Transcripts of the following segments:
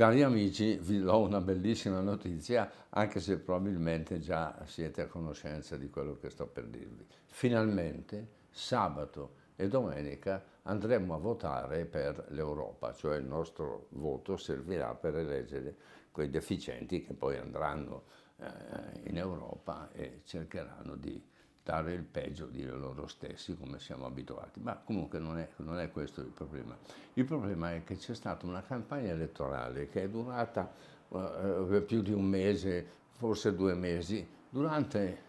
Cari amici, vi do una bellissima notizia, anche se probabilmente già siete a conoscenza di quello che sto per dirvi. Finalmente, sabato e domenica andremo a votare per l'Europa, cioè il nostro voto servirà per eleggere quei deficienti che poi andranno eh, in Europa e cercheranno di accettare il peggio di loro stessi come siamo abituati, ma comunque non è, non è questo il problema. Il problema è che c'è stata una campagna elettorale che è durata eh, eh più di un mese, forse due mesi, durante,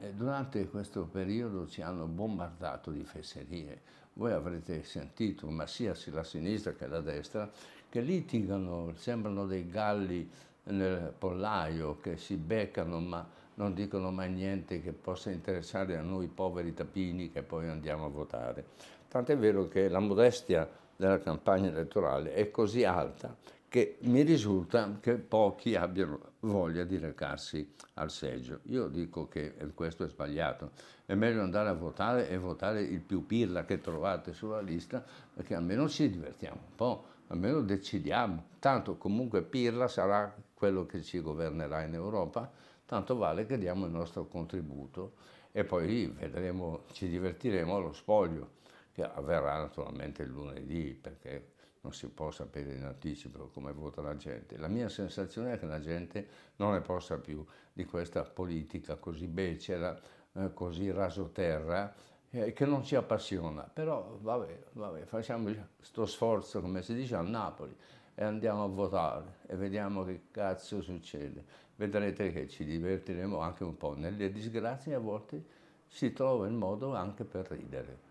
eh, durante questo periodo ci hanno bombardato di fesserie. Voi avrete sentito, ma sia la sinistra che la destra, che litigano, sembrano dei galli nel pollaio, che si beccano, ma non dicono mai niente che possa interessare a noi poveri tapini che poi andiamo a votare. Tant'è vero che la modestia della campagna elettorale è così alta che mi risulta che pochi abbiano voglia di recarsi al seggio. Io dico che questo è sbagliato, è meglio andare a votare e votare il più pirla che trovate sulla lista perché almeno ci divertiamo un po', almeno decidiamo, tanto comunque pirla sarà quello che ci governerà in Europa tanto vale che diamo il nostro contributo e poi vedremo, ci divertiremo allo spoglio, che avverrà naturalmente il lunedì, perché non si può sapere in anticipo come vota la gente. La mia sensazione è che la gente non ne possa più di questa politica così becera, eh, così rasoterra, eh, che non ci appassiona. Però vabbè, vabbè facciamo questo sforzo, come si dice, a Napoli e andiamo a votare e vediamo che cazzo succede. Vedrete che ci divertiremo anche un po'. Nelle disgrazie a volte si trova il modo anche per ridere.